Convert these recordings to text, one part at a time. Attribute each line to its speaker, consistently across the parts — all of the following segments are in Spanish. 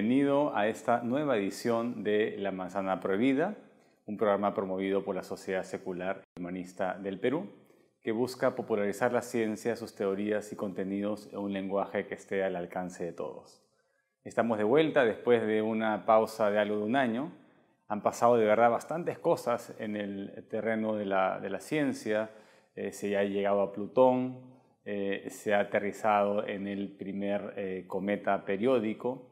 Speaker 1: bienvenido a esta nueva edición de La Manzana Prohibida, un programa promovido por la Sociedad Secular Humanista del Perú, que busca popularizar la ciencia, sus teorías y contenidos en un lenguaje que esté al alcance de todos. Estamos de vuelta después de una pausa de algo de un año. Han pasado de verdad bastantes cosas en el terreno de la, ciencia. Eh, se ha llegado a Plutón, eh, se ha aterrizado en el primer eh, cometa periódico,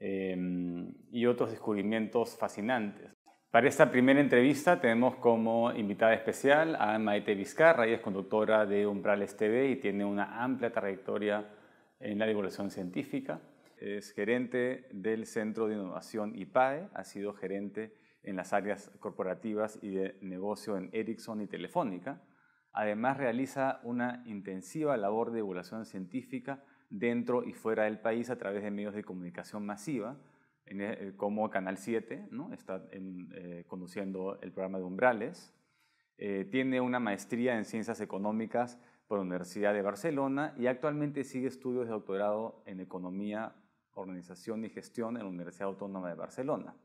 Speaker 1: Em, y otros descubrimientos fascinantes. Para esta primera entrevista tenemos como invitada especial a Maite Vizcarra, ella es conductora de Umbrales TV y tiene una amplia trayectoria en la divulgación científica. Es gerente del Centro de Innovación IPAE, ha sido gerente en las áreas corporativas y de negocio en Ericsson y Telefónica. Además realiza una intensiva labor de divulgación científica dentro y fuera del país a través de medios de comunicación masiva, eh, eh, como Canal 7, está eh, conduciendo el programa de Umbrales. tiene una maestría en ciencias económicas por la Universidad de Barcelona y actualmente sigue estudios de doctorado en economía, organización y gestión en la Universidad Autónoma de Barcelona.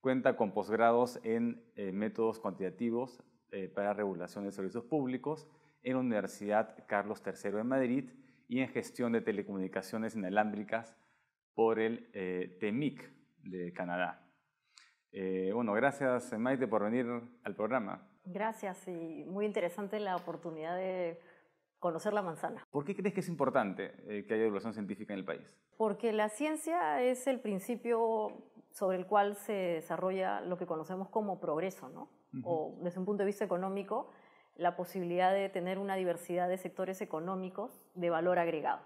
Speaker 1: Cuenta con posgrados en métodos cuantitativos para regulación de servicios públicos en la Universidad Carlos III de Madrid y en gestión de telecomunicaciones inalámbricas por el eh, TEMIC de Canadá. Eh, bueno, gracias eh, Maite por venir al programa.
Speaker 2: Gracias y muy interesante la oportunidad de conocer la manzana.
Speaker 1: ¿Por qué crees que es importante eh, que haya evaluación científica en el país?
Speaker 2: Porque la ciencia es el principio sobre el cual se desarrolla lo que conocemos como progreso, ¿no? O desde un punto de vista económico, la posibilidad de tener una diversidad de sectores económicos de valor agregado.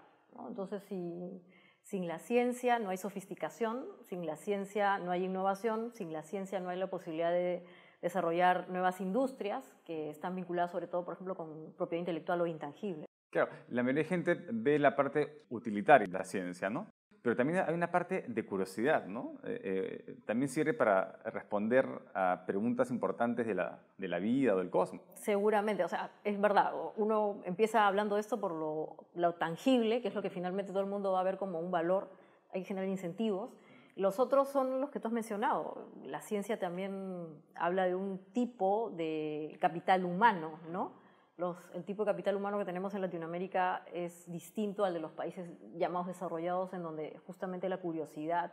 Speaker 2: Entonces, si sin la ciencia no hay sofisticación, sin la ciencia no hay innovación, sin la ciencia no hay la posibilidad de desarrollar nuevas industrias que están vinculadas sobre todo, por ejemplo, con propiedad intelectual o intangible.
Speaker 1: Claro, la mayoría de gente ve la parte utilitaria de la ciencia, ¿no? Pero también hay una parte de curiosidad, ¿no? Eh, eh, también sirve para responder a preguntas importantes de la, de la, vida o del cosmos.
Speaker 2: Seguramente, o sea, es verdad, uno empieza hablando de esto por lo, lo tangible, que es lo que finalmente todo el mundo va a ver como un valor, hay que generar incentivos. Los otros son los que tú has mencionado. La ciencia también habla de un tipo de capital humano, ¿no? el tipo de capital humano que tenemos en Latinoamérica es distinto al de los países llamados desarrollados, en donde justamente la curiosidad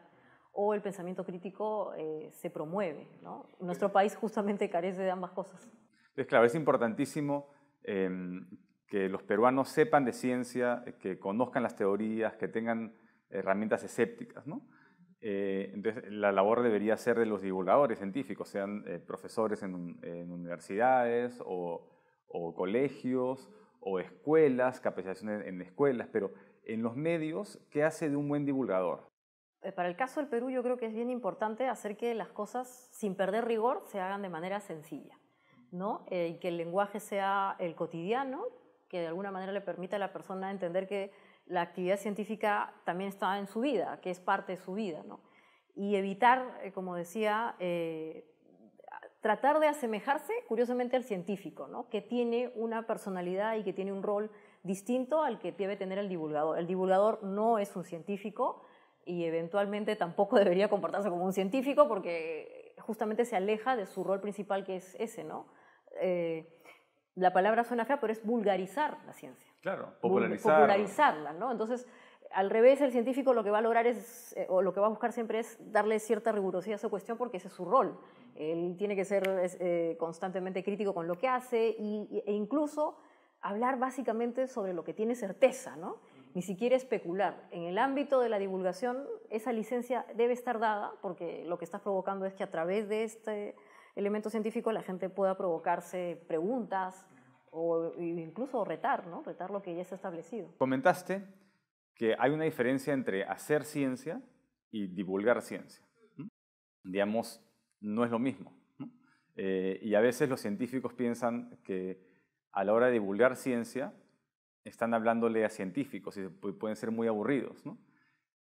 Speaker 2: o el pensamiento crítico eh, se promueve. Nuestro país justamente carece de ambas cosas.
Speaker 1: Es claro, es importantísimo em, que los peruanos sepan de ciencia, que conozcan las teorías, que tengan herramientas escépticas. Eh, entonces, la labor debería ser de los divulgadores científicos, sean eh, profesores en universidades o o colegios o escuelas, capacitación en, escuelas, pero en los medios, ¿qué hace de un buen divulgador?
Speaker 2: Eh, para el caso del Perú yo creo que es bien importante hacer que las cosas, sin perder rigor, se hagan de manera sencilla, ¿no? Eh, y que el lenguaje sea el cotidiano, que de alguna manera le permita a la persona entender que la actividad científica también está en su vida, que es parte de su vida, ¿no? Y evitar, eh, como decía, tratar de asemejarse, curiosamente, al científico, ¿no? que tiene una personalidad y que tiene un rol distinto al que debe tener el divulgador. El divulgador no es un científico y eventualmente tampoco debería comportarse como un científico porque justamente se aleja de su rol principal que es ese, ¿no? Eh, la palabra suena fea, pero es vulgarizar la ciencia.
Speaker 1: Claro, popularizar. Popularizarla,
Speaker 2: ¿no? Entonces, al revés, el científico lo que va a lograr es, eh, o lo que va a buscar siempre es darle cierta rigurosidad a su cuestión porque ese es su rol. Él tiene que ser eh, constantemente crítico con lo que hace y, e incluso hablar básicamente sobre lo que tiene certeza, ¿no? Ni siquiera especular. En el ámbito de la divulgación, esa licencia debe estar dada porque lo que estás provocando es que a través de este elemento científico la gente pueda provocarse preguntas o incluso retar, ¿no? Retar lo que ya está establecido.
Speaker 1: Comentaste que hay una diferencia entre hacer ciencia y divulgar ciencia. Digamos, no es lo mismo. Eh, y a veces los científicos piensan que a la hora de divulgar ciencia están hablándole a científicos y pueden ser muy aburridos.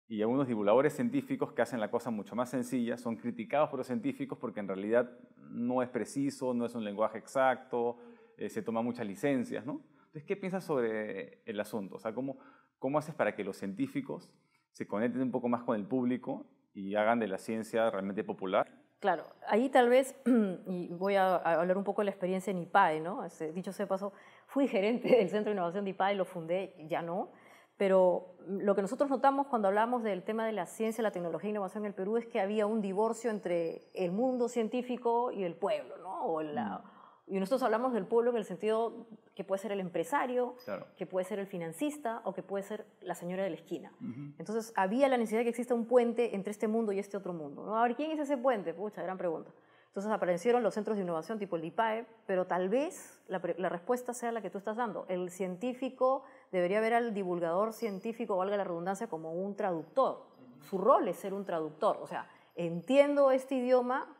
Speaker 1: Y algunos divulgadores científicos que hacen la cosa mucho más sencilla son criticados por los científicos porque en realidad no es preciso, no es un lenguaje exacto, eh, se toman muchas licencias. Entonces, ¿qué piensas sobre el asunto? O sea, ¿cómo, ¿Cómo haces para que los científicos se conecten un poco más con el público y hagan de la ciencia realmente popular?
Speaker 2: Claro, ahí tal vez, y voy a hablar un poco de la experiencia en IPAE, ¿no? Dicho sea de paso, fui gerente del Centro de Innovación de IPAE, lo fundé, ya no, pero lo que nosotros notamos cuando hablamos del tema de la ciencia, la tecnología e innovación en el Perú es que había un divorcio entre el mundo científico y el pueblo, ¿no? O la, mm. Y nosotros hablamos del pueblo en el sentido que puede ser el empresario, que puede ser el financista o que puede ser la señora de la esquina. Entonces había la necesidad de que exista un puente entre este mundo y este otro mundo. ¿no? A ver, ¿quién es ese puente? Pucha, gran pregunta. Entonces aparecieron los centros de innovación tipo el DIPAE, pero tal vez la, la, respuesta sea la que tú estás dando. El científico debería ver al divulgador científico, valga la redundancia, como un traductor. Su rol es ser un traductor. O sea, entiendo este idioma,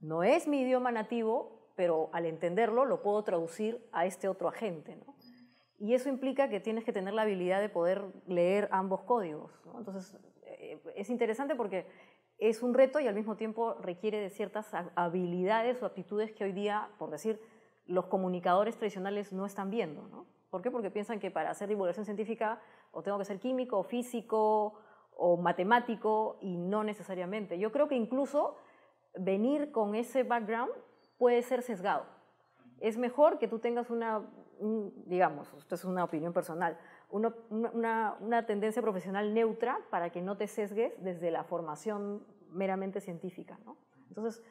Speaker 2: no es mi idioma nativo, pero al entenderlo lo puedo traducir a este otro agente. Y eso implica que tienes que tener la habilidad de poder leer ambos códigos. Entonces, eh, es interesante porque es un reto y al mismo tiempo requiere de ciertas habilidades o aptitudes que hoy día, por decir, los comunicadores tradicionales no están viendo. ¿no? ¿Por qué? Porque piensan que para hacer divulgación científica o tengo que ser químico, físico o matemático y no necesariamente. Yo creo que incluso venir con ese background puede ser sesgado. Es mejor que tú tengas una, digamos, esto es una opinión personal, una, tendencia profesional neutra para que no te sesgues desde la formación meramente científica. ¿no? Entonces,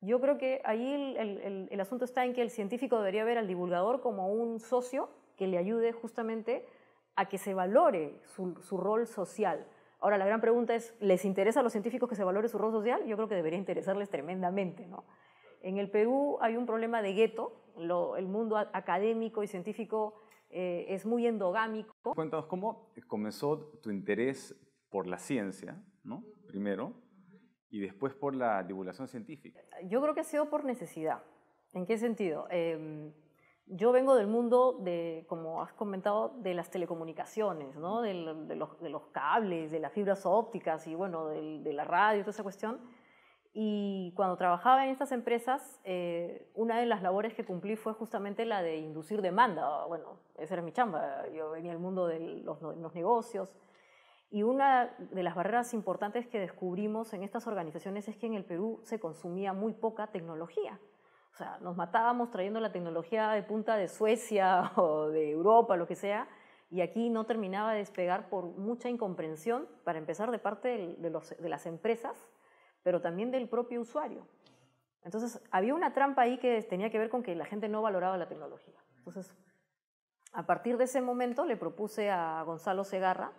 Speaker 2: yo creo que ahí el, asunto está en que el científico debería ver al divulgador como un socio que le ayude justamente a que se valore su, su rol social. Ahora, la gran pregunta es, ¿les interesa a los científicos que se valore su rol social? Yo creo que debería interesarles tremendamente, ¿no? En el Perú hay un problema de gueto, el mundo académico y científico eh, es muy endogámico.
Speaker 1: Cuéntanos cómo comenzó tu interés por la ciencia, ¿no? Primero, y después por la divulgación científica.
Speaker 2: Yo creo que ha sido por necesidad. ¿En qué sentido? Em, yo vengo del mundo de, como has comentado, de las telecomunicaciones, ¿no? de, los, cables, de las fibras ópticas y bueno, de, de la radio, toda esa cuestión. Y cuando trabajaba en estas empresas, eh, una de las labores que cumplí fue justamente la de inducir demanda. Ah, bueno, esa era mi chamba. Yo venía del mundo de los, negocios. Y una de las barreras importantes que descubrimos en estas organizaciones es que en el Perú se consumía muy poca tecnología. O sea, nos matábamos trayendo la tecnología de punta de Suecia o de Europa, lo que sea, y aquí no terminaba de despegar por mucha incomprensión, para empezar, de parte de las empresas pero también del propio usuario. Entonces, había una trampa ahí que tenía que ver con que la gente no valoraba la tecnología. Entonces, a partir de ese momento le propuse a Gonzalo Segarra,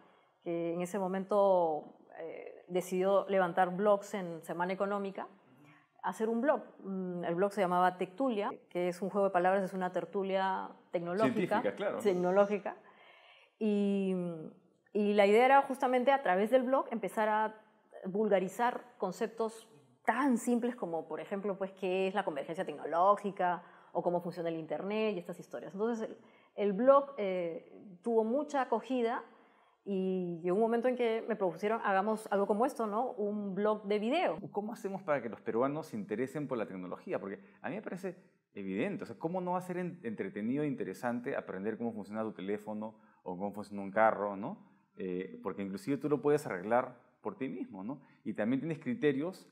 Speaker 2: que en ese momento eh, decidió levantar blogs en Semana Económica, hacer un blog. Mm, el blog se llamaba Tectulia, que es un juego de palabras, es una tertulia tecnológica. Claro. Tecnológica. y la idea era justamente a través del blog empezar a vulgarizar conceptos tan simples como, por ejemplo, pues, qué es la convergencia tecnológica o cómo funciona el Internet y estas historias. Entonces, el, blog eh, tuvo mucha acogida y llegó un momento en que me propusieron, hagamos algo como esto, ¿no? Un blog de video. ¿Cómo
Speaker 1: hacemos para que los peruanos se interesen por la tecnología? Porque a mí me parece evidente, o ¿cómo no va a ser entretenido e interesante aprender cómo funciona tu teléfono o cómo funciona un carro, ¿no? Eh, porque inclusive tú lo puedes arreglar por ti mismo, ¿no? Y también tienes criterios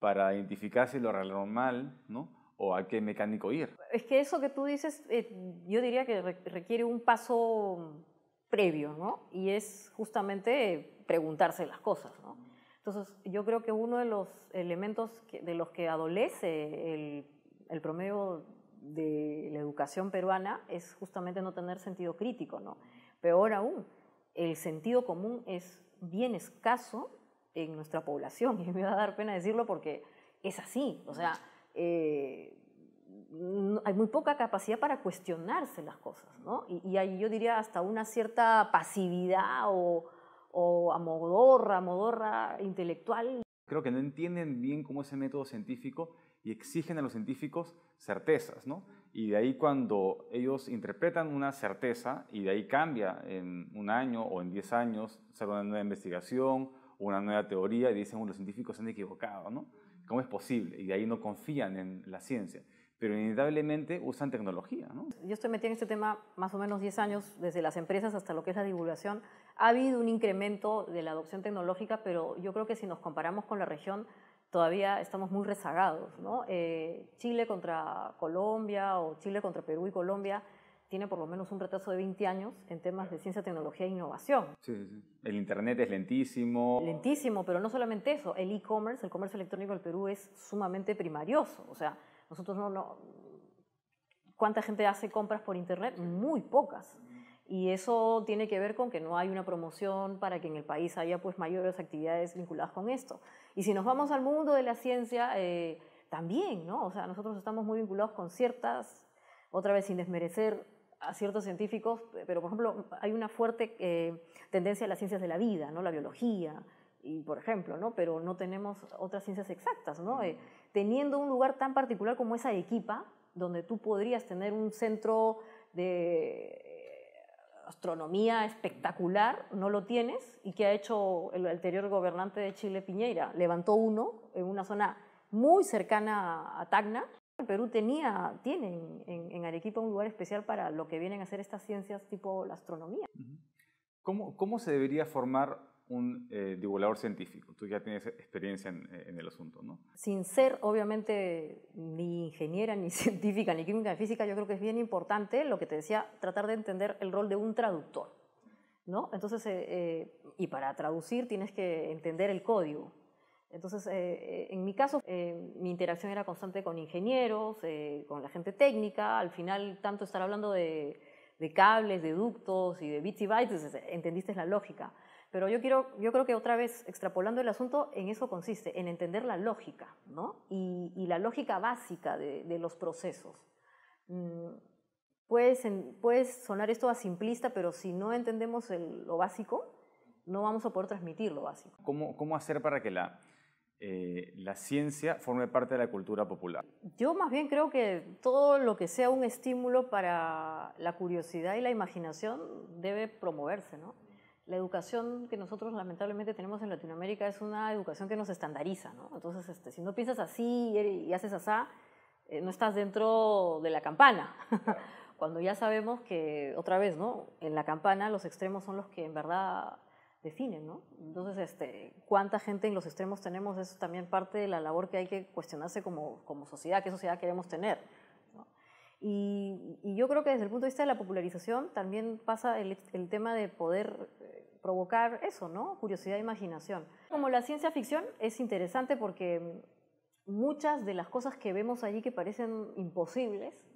Speaker 1: para identificar si lo arreglaron mal, ¿no? O a qué mecánico ir.
Speaker 2: Es que eso que tú dices, eh, yo diría que requiere un paso previo, ¿no? Y es justamente preguntarse las cosas, ¿no? Entonces, yo creo que uno de los elementos de los que adolece el, el promedio de la educación peruana es justamente no tener sentido crítico, ¿no? Peor aún, el sentido común es bien escaso en nuestra población, y me va a dar pena decirlo porque es así, o sea, eh, hay muy poca capacidad para cuestionarse las cosas, ¿no? Y, y hay, yo diría, hasta una cierta pasividad o, o amodorra, amodorra intelectual.
Speaker 1: Creo que no entienden bien cómo ese método científico y exigen a los científicos certezas, ¿no? Y de ahí cuando ellos interpretan una certeza y de ahí cambia en un año o en diez años, sale una nueva investigación, una nueva teoría y dicen, los científicos se han equivocado, ¿no? ¿Cómo es posible? Y de ahí no confían en la ciencia pero inevitablemente usan tecnología.
Speaker 2: ¿no? Yo estoy metida en este tema más o menos 10 años, desde las empresas hasta lo que es la divulgación. Ha habido un incremento de la adopción tecnológica, pero yo creo que si nos comparamos con la región, todavía estamos muy rezagados. ¿no? Eh, Chile contra Colombia o Chile contra Perú y Colombia tiene por lo menos un retraso de 20 años en temas de ciencia, tecnología e innovación. Sí,
Speaker 1: El Internet es lentísimo.
Speaker 2: Lentísimo, pero no solamente eso, el e-commerce, el comercio electrónico del Perú es sumamente primarioso. O sea, nosotros no, no... ¿Cuánta gente hace compras por Internet? Muy pocas. Y eso tiene que ver con que no hay una promoción para que en el país haya pues, mayores actividades vinculadas con esto. Y si nos vamos al mundo de la ciencia, eh, también, ¿no? O sea, nosotros estamos muy vinculados con ciertas, otra vez sin desmerecer a ciertos científicos, pero por ejemplo, hay una fuerte eh, tendencia a las ciencias de la vida, ¿no? La biología, y por ejemplo, ¿no? Pero no tenemos otras ciencias exactas, ¿no? Eh, teniendo un lugar tan particular como esa Equipa, donde tú podrías tener un centro de astronomía espectacular no lo tienes y que ha hecho el anterior gobernante de Chile, Piñeira Levantó uno en una zona muy cercana a Tacna. El Perú tenía, tiene en, Arequipa un lugar especial para lo que vienen a hacer estas ciencias tipo la astronomía. cómo se
Speaker 1: debería formar un eh, divulgador científico. Tú ya tienes experiencia eh, en, el asunto, ¿no?
Speaker 2: Sin ser, obviamente, ni ingeniera, ni científica, ni química, ni física, yo creo que es bien importante lo que te decía, tratar de entender el rol de un traductor, ¿no? Entonces, eh, y para traducir tienes que entender el código. Entonces, en mi caso, mi interacción era constante con ingenieros, con la gente técnica, al final tanto estar hablando de de cables, de ductos y de bits y bytes, entendiste la lógica. Pero yo, quiero, yo creo que otra vez, extrapolando el asunto, en eso consiste, en entender la lógica, ¿no? Y, la lógica básica de, los procesos. Mm, puedes puede, sonar esto a simplista, pero si no entendemos lo básico, no vamos a poder transmitir lo básico.
Speaker 1: ¿Cómo, hacer para que la, eh, la ciencia forme parte de la cultura popular?
Speaker 2: Yo más bien creo que todo lo que sea un estímulo para la curiosidad y la imaginación debe promoverse, ¿no? la educación que nosotros lamentablemente tenemos en Latinoamérica es una educación que nos estandariza, ¿no? Entonces, este, si no piensas así y haces asá, eh, no estás dentro de la campana. Cuando ya sabemos que, otra vez, ¿no? En la campana los extremos son los que en verdad definen, ¿no? Entonces, este, cuánta gente en los extremos tenemos, eso es también parte de la labor que hay que cuestionarse como, como sociedad, qué sociedad queremos tener y, yo creo que desde el punto de vista de la popularización también pasa el, tema de poder eh, provocar eso, ¿no? Curiosidad e imaginación. Como la ciencia ficción es interesante porque muchas de las cosas que vemos allí que parecen imposibles,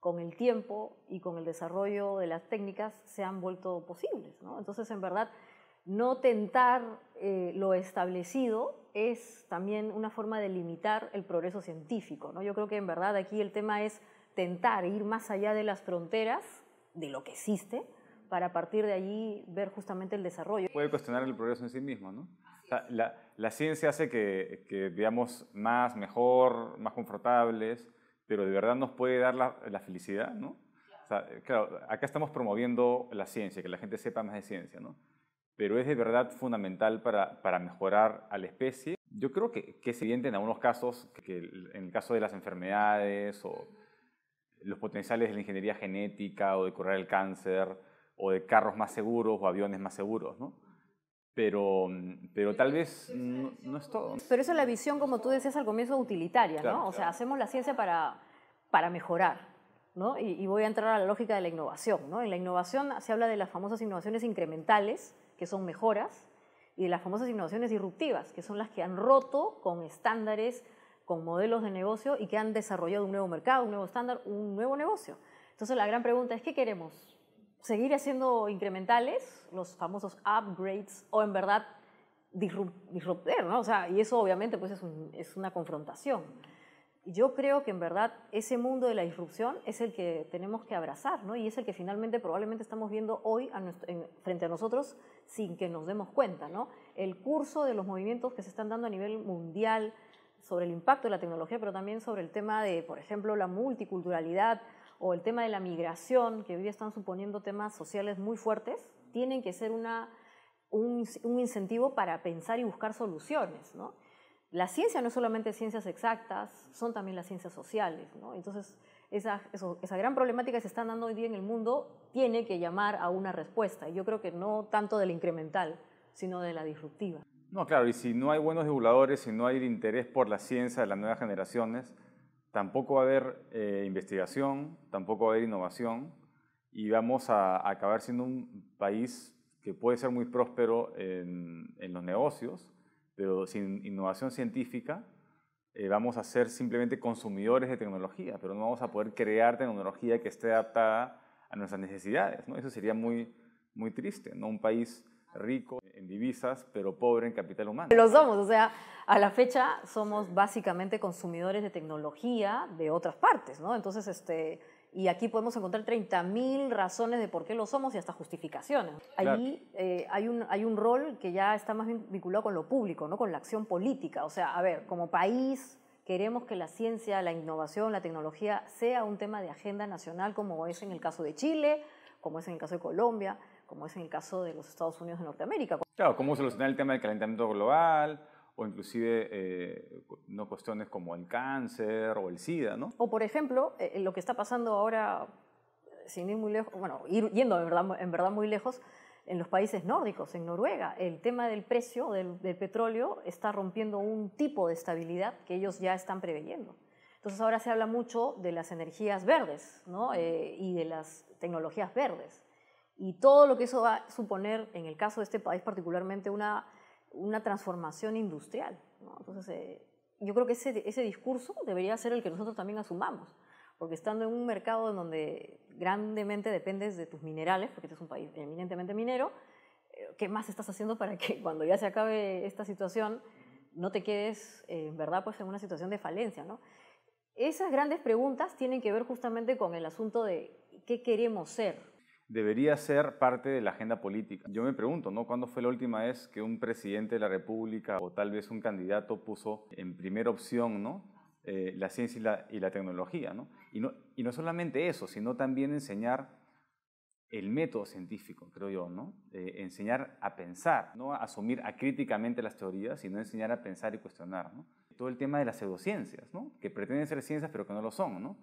Speaker 2: con el tiempo y con el desarrollo de las técnicas se han vuelto posibles, ¿no? Entonces, en verdad, no tentar eh, lo establecido es también una forma de limitar el progreso científico, ¿no? Yo creo que en verdad aquí el tema es tentar ir más allá de las fronteras, de lo que existe, para partir de allí ver justamente el desarrollo.
Speaker 1: Puede cuestionar el progreso en sí mismo, ¿no? la, ciencia hace que, veamos más, mejor, más confortables, pero de verdad nos puede dar la, felicidad, ¿no? claro, acá estamos promoviendo la ciencia, que la gente sepa más de ciencia, ¿no? Pero es de verdad fundamental para, mejorar a la especie. Yo creo que, que es evidente en algunos casos, que en el caso de las enfermedades o los potenciales de la ingeniería genética o de curar el cáncer o de carros más seguros o aviones más seguros, ¿no? Pero, mm, pero tal vez no, es todo. Pero
Speaker 2: eso es la visión, como tú decías al comienzo, utilitaria, ¿no? O sea, hacemos la ciencia para, para mejorar, ¿no? Y, y, voy a entrar a la lógica de la innovación, ¿no? En la innovación se habla de las famosas innovaciones incrementales, que son mejoras, y de las famosas innovaciones disruptivas, que son las que han roto con estándares con modelos de negocio y que han desarrollado un nuevo mercado, un nuevo estándar, un nuevo negocio. Entonces la gran pregunta es, ¿qué queremos? ¿Seguir haciendo incrementales, los famosos upgrades, o en verdad disrupter? ¿no? O sea, y eso obviamente pues, es, una confrontación. Yo creo que en verdad ese mundo de la disrupción es el que tenemos que abrazar, ¿no? Y es el que finalmente probablemente estamos viendo hoy a en, frente a nosotros sin que nos demos cuenta, ¿no? El curso de los movimientos que se están dando a nivel mundial, sobre el impacto de la tecnología, pero también sobre el tema de, por ejemplo, la multiculturalidad o el tema de la migración, que hoy día están suponiendo temas sociales muy fuertes, tienen que ser una, un, incentivo para pensar y buscar soluciones. La ciencia no es solamente ciencias exactas, son también las ciencias sociales. Entonces, esa, esa, gran problemática que se está dando hoy día en el mundo tiene que llamar a una respuesta. Y Yo creo que no tanto de la incremental, sino de la disruptiva.
Speaker 1: No, claro, y si no hay buenos divulgadores, si no hay interés por la ciencia de las nuevas generaciones, tampoco va a haber eh, investigación, tampoco va a haber innovación y vamos a, acabar siendo un país que puede ser muy próspero en, los negocios, pero sin innovación científica eh, vamos a ser simplemente consumidores de tecnología, pero no vamos a poder crear tecnología que esté adaptada a nuestras necesidades. ¿no? Eso sería muy, muy triste, ¿no? un país rico en divisas, pero pobre en capital humano. Lo
Speaker 2: somos, o sea, a la fecha somos básicamente consumidores de tecnología de otras partes, ¿no? Entonces, este, y aquí podemos encontrar 30.000 razones de por qué lo somos y hasta justificaciones. Ahí eh, hay, un, hay un rol que ya está más vinculado con lo público, ¿no? con la acción política. O sea, a ver, como país queremos que la ciencia, la innovación, la tecnología sea un tema de agenda nacional como es en el caso de Chile, como es en el caso de Colombia como es en el caso de los Estados Unidos de Norteamérica.
Speaker 1: Claro, cómo solucionar el tema del calentamiento global o inclusive eh, no cuestiones como el cáncer o el SIDA, ¿no?
Speaker 2: O por ejemplo, eh, eh, lo que está pasando ahora, sin ir muy lejos, bueno, yendo en verdad, muy lejos, en los países nórdicos, en Noruega, el tema del precio del, petróleo está rompiendo un tipo de estabilidad que ellos ya están preveyendo. Entonces ahora se habla mucho de las energías verdes ¿no? y de las tecnologías verdes y todo lo que eso va a suponer, en el caso de este país particularmente, una, una transformación industrial. Entonces, eh, yo creo que ese, ese discurso debería ser el que nosotros también asumamos, porque estando en un mercado en donde grandemente dependes de tus minerales, porque este es un país eminentemente minero, eh, ¿qué más estás haciendo para que cuando ya se acabe esta situación no te quedes, eh, en verdad, pues en una situación de falencia? ¿no? Esas grandes preguntas tienen que ver justamente con el asunto de qué queremos ser,
Speaker 1: debería ser parte de la agenda política. Yo me pregunto, ¿no? ¿Cuándo fue la última vez que un presidente de la República o tal vez un candidato puso en primera opción, ¿no? Eh, la ciencia y la, tecnología, Y, ¿no? y no solamente eso, sino también enseñar el método científico, creo yo, ¿no? Eh, enseñar a pensar, no a asumir acríticamente las teorías, sino enseñar a pensar y cuestionar, Todo el tema de las pseudociencias, ¿no? Que pretenden ser ciencias pero que no lo son, ¿no?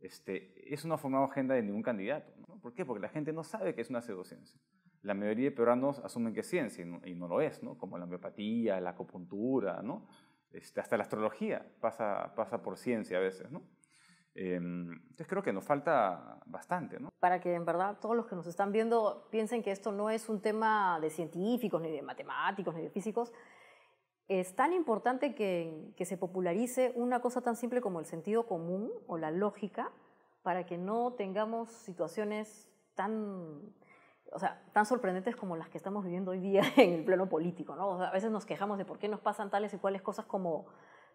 Speaker 1: Este, eso no ha formado agenda de ningún candidato, ¿Por qué? Porque la gente no sabe que es una pseudociencia. La mayoría de peruanos asumen que es ciencia y no, lo es, ¿no? Como la homeopatía, la acupuntura, ¿no? Este, hasta la astrología pasa, pasa por ciencia a veces, ¿no? Em, entonces creo que nos falta bastante, ¿no?
Speaker 2: Para que en verdad todos los que nos están viendo piensen que esto no es un tema de científicos, ni de matemáticos, ni de físicos. Es tan importante que, que se popularice una cosa tan simple como el sentido común o la lógica, para que no tengamos situaciones tan, o sea, tan sorprendentes como las que estamos viviendo hoy día en el plano político. a veces nos quejamos de por qué nos pasan tales y cuales cosas como,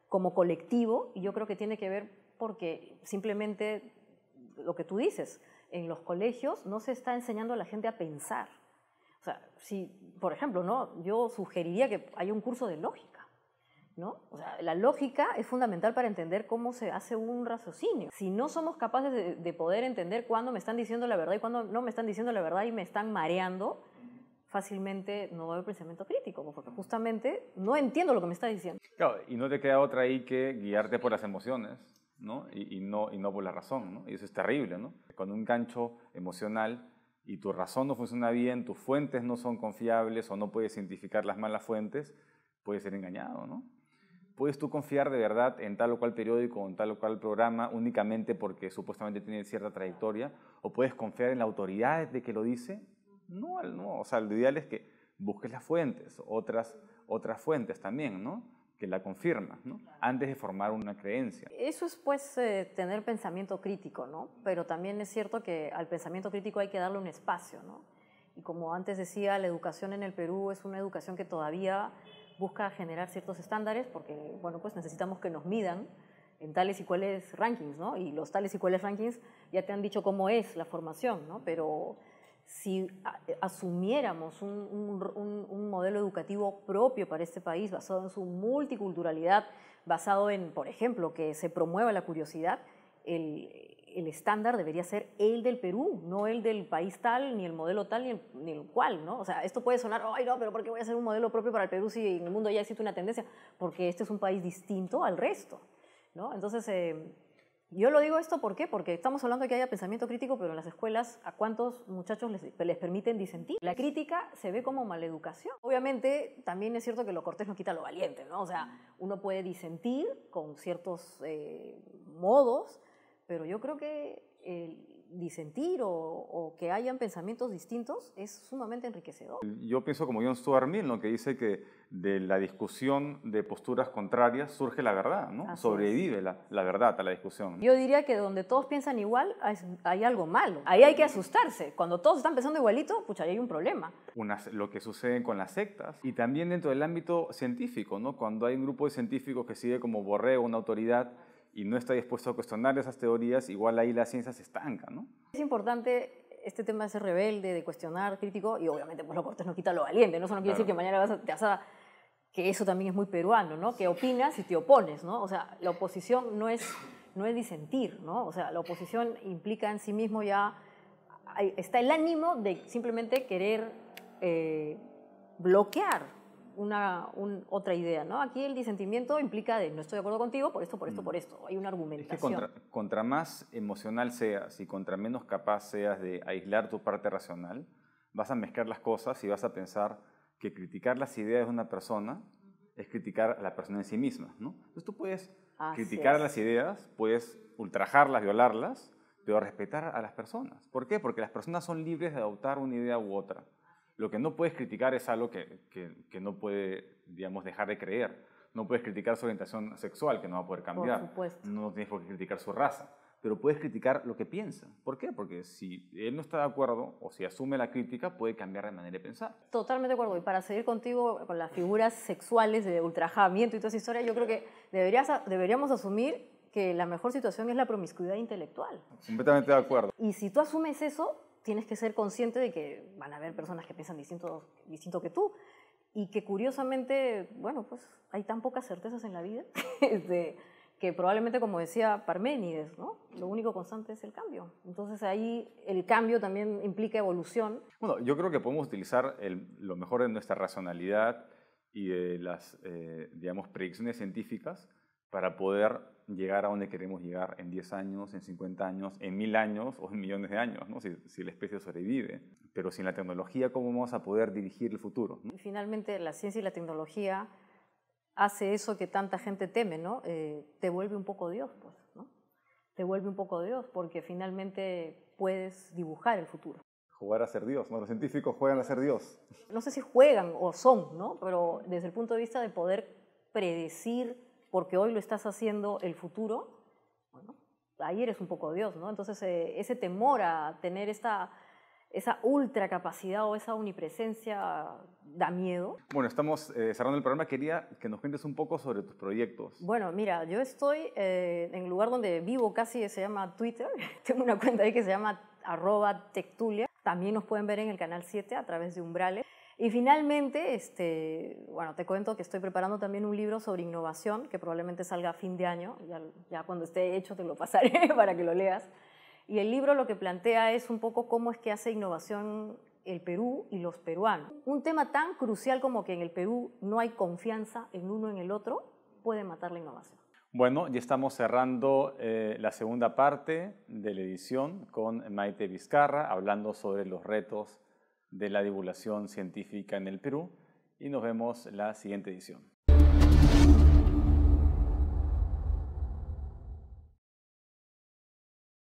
Speaker 2: como colectivo, y yo creo que tiene que ver porque simplemente lo que tú dices, en los colegios no se está enseñando a la gente a pensar. O sea, si, por ejemplo, ¿no? yo sugeriría que haya un curso de lógica ¿No? sea, la lógica es fundamental para entender cómo se hace un raciocinio. Si no somos capaces de, poder entender cuándo me están diciendo la verdad y cuándo no me están diciendo la verdad y me están mareando, fácilmente no va a haber pensamiento crítico, porque justamente no entiendo lo que me está diciendo.
Speaker 1: Claro, y no te queda otra ahí que guiarte por las emociones, Y, no, por la razón, Y eso es terrible, ¿no? Cuando un gancho emocional y tu razón no funciona bien, tus fuentes no son confiables o no puedes identificar las malas fuentes, puedes ser engañado, ¿no? ¿Puedes tú confiar de verdad en tal o cual periódico o en tal o cual programa únicamente porque supuestamente tiene cierta trayectoria? ¿O puedes confiar en la autoridad de que lo dice? No, no. O sea, lo ideal es que busques las fuentes, otras, otras fuentes también, ¿no? Que la confirman, ¿no? Antes de formar una creencia.
Speaker 2: Eso es, pues, eh, tener pensamiento crítico, ¿no? Pero también es cierto que al pensamiento crítico hay que darle un espacio, ¿no? Y como antes decía, la educación en el Perú es una educación que todavía busca generar ciertos estándares porque, bueno, pues necesitamos que nos midan en tales y cuales rankings, ¿no? Y los tales y cuales rankings ya te han dicho cómo es la formación, ¿no? Pero si asumiéramos un, un, modelo educativo propio para este país, basado en su multiculturalidad, basado en, por ejemplo, que se promueva la curiosidad, el, el estándar debería ser el del Perú, no el del país tal, ni el modelo tal, ni el, cual, ¿no? O sea, esto puede sonar, ay, no, pero ¿por qué voy a hacer un modelo propio para el Perú si en el mundo ya existe una tendencia? Porque este es un país distinto al resto, ¿no? Entonces, eh, yo lo digo esto, ¿por qué? Porque estamos hablando de que haya pensamiento crítico, pero en las escuelas, ¿a cuántos muchachos les, les permiten disentir? La crítica se ve como maleducación. Obviamente, también es cierto que lo cortés no quita lo valiente, ¿no? O sea, uno puede disentir con ciertos eh, modos, pero yo creo que el disentir o, que hayan pensamientos distintos es sumamente enriquecedor. Eh,
Speaker 1: yo pienso como John Stuart Mill, lo que dice que de la discusión de posturas contrarias surge la verdad, ¿no? sobrevive la, verdad a la discusión. Yo
Speaker 2: diría que donde todos piensan igual hay, algo malo. Ahí hay que asustarse. Cuando todos están pensando igualito, pucha, ahí hay un problema.
Speaker 1: lo que sucede con las sectas y también dentro del ámbito científico, ¿no? cuando hay un grupo de científicos que sigue como borreo una autoridad y no está dispuesto a cuestionar esas teorías, igual ahí la ciencia se estanca, ¿no?
Speaker 2: Es importante este tema de ser rebelde, de cuestionar, crítico, y obviamente pues, lo cortes no quita lo valiente, ¿no? Eso no quiere decir que mañana vas a, te vas que eso también es muy peruano, ¿no? Que opinas y te opones, ¿no? O sea, la oposición no es, no es disentir, ¿no? O sea, la oposición implica en sí mismo ya... Está el ánimo de simplemente querer eh, bloquear, una, otra idea, ¿no? Aquí el disentimiento implica de no estoy de acuerdo contigo por esto, por esto, mm. por esto. Hay una argumentación. Es
Speaker 1: que contra, más emocional seas y contra menos capaz seas de aislar tu parte racional, vas a mezclar las cosas y vas a pensar que criticar las ideas de una persona es criticar a la persona en sí misma, ¿no? Entonces tú puedes criticar las ideas, puedes ultrajarlas, violarlas, pero respetar a las personas. ¿Por qué? Porque las personas son libres de adoptar una idea u otra. Lo que no puedes criticar es algo que, no puede, digamos, dejar de creer. No puedes criticar su orientación sexual, que no va a poder cambiar. Por supuesto. No tienes por qué criticar su raza. Pero puedes criticar lo que piensa. ¿Por qué? Porque si él no está de acuerdo o si asume la crítica, puede cambiar de manera de pensar.
Speaker 2: Totalmente de acuerdo. Y para seguir contigo con las figuras sexuales de ultrajamiento y toda esa historia, yo creo que deberías, deberíamos asumir que la mejor situación es la promiscuidad intelectual.
Speaker 1: Completamente de acuerdo.
Speaker 2: Y si tú asumes eso, tienes que ser consciente de que van a haber personas que piensan distinto, distinto que tú y que curiosamente, bueno, pues hay tan pocas certezas en la vida este, que probablemente, como decía Parménides, ¿no? lo único constante es el cambio. Entonces ahí el cambio también implica evolución.
Speaker 1: Bueno, yo creo que podemos utilizar lo mejor de nuestra racionalidad y de las, eh, digamos, predicciones científicas para poder llegar a donde queremos llegar en 10 años, en 50 años, en 1000 años o en millones de años, ¿no? si, si, la especie sobrevive. Pero sin la tecnología, ¿cómo vamos a poder dirigir el futuro? ¿no?
Speaker 2: Finalmente, la ciencia y la tecnología hace eso que tanta gente teme, ¿no? Eh, te vuelve un poco Dios, pues, ¿no? Te vuelve un poco Dios porque finalmente puedes dibujar el futuro.
Speaker 1: Jugar a ser Dios, ¿no? Los científicos juegan a ser Dios.
Speaker 2: No sé si juegan o son, ¿no? Pero desde el punto de vista de poder predecir porque hoy lo estás haciendo el futuro, ahí eres un poco Dios, ¿no? Entonces eh, ese temor a tener esta, esa ultra capacidad o esa omnipresencia da miedo.
Speaker 1: Bueno, estamos eh, cerrando el programa. Quería que nos cuentes un poco sobre tus proyectos.
Speaker 2: Bueno, mira, yo estoy eh, en el lugar donde vivo casi, se llama Twitter. Tengo una cuenta ahí que se llama arroba tectulia. También nos pueden ver en el canal 7 a través de Umbrales. Y finalmente, este, bueno, te cuento que estoy preparando también un libro sobre innovación que probablemente salga a fin de año, ya, cuando esté hecho te lo pasaré para que lo leas. Y el libro lo que plantea es un poco cómo es que hace innovación el Perú y los peruanos. Un tema tan crucial como que en el Perú no hay confianza en uno en el otro puede matar la innovación.
Speaker 1: Bueno, ya estamos cerrando eh, la segunda parte de la edición con Maite Vizcarra hablando sobre los retos de la divulgación científica en el Perú y nos vemos la siguiente edición.